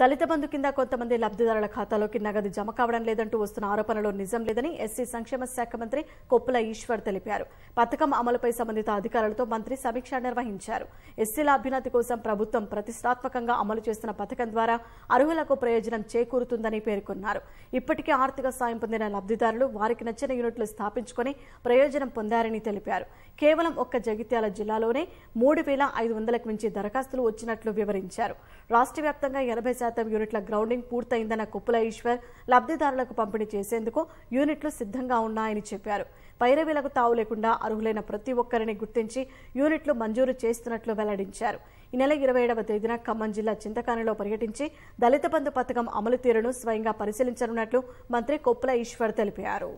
దళిత బంధు కింద కొంతమంది లబ్ధిదారుల ఖాతాలోకి నగదు జమ కావడం లేదంటూ వస్తున్న ఆరోపణలో నిజం లేదని ఎస్సీ సంక్షేమ శాఖ మంత్రి కొప్పుల ఈశ్వర్ తెలిపారు పథకం అమలుపై సంబంధిత అధికారులతో మంత్రి సమీక్ష నిర్వహించారు ఎస్సీల అభ్యున్నతి కోసం ప్రభుత్వం ప్రతిష్టాత్మకంగా అమలు చేస్తున్న పథకం ద్వారా అర్హులకు ప్రయోజనం చేకూరుతుందని పేర్కొన్నారు ఇప్పటికే ఆర్థిక సాయం పొందిన లబ్ధిదారులు వారికి నచ్చిన యూనిట్లు స్థాపించుకుని ప్రయోజనం పొందారని తెలిపారు కేవలం ఒక్క జగిత్యాల జిల్లాలోనే మూడు వేల ఐదు వందలకు మించి దరఖాస్తులు వచ్చినట్లు వివరించారు రాష్ట్ర వ్యాప్తంగా ఎనభై శాతం యూనిట్ల గ్రౌండింగ్ పూర్తయిందన్న కుప్పల ఈశ్వర్ లబ్ధిదారులకు పంపిణీ చేసేందుకు యూనిట్లు సిద్ధంగా ఉన్నాయని చెప్పారు పైరవీలకు తావు లేకుండా అర్హులైన ప్రతి ఒక్కరిని గుర్తించి యూనిట్లు మంజూరు చేస్తున్నట్లు వెల్లడించారు ఈ నెల ఇరవై ఏడవ తేదీన ఖమ్మం జిల్లా చింతకానిలో పర్యటించి దళిత బంధు పథకం అమలు తీరును స్వయంగా పరిశీలించనున్నట్లు మంత్రి కొప్పుల ఈశ్వర్ తెలిపారు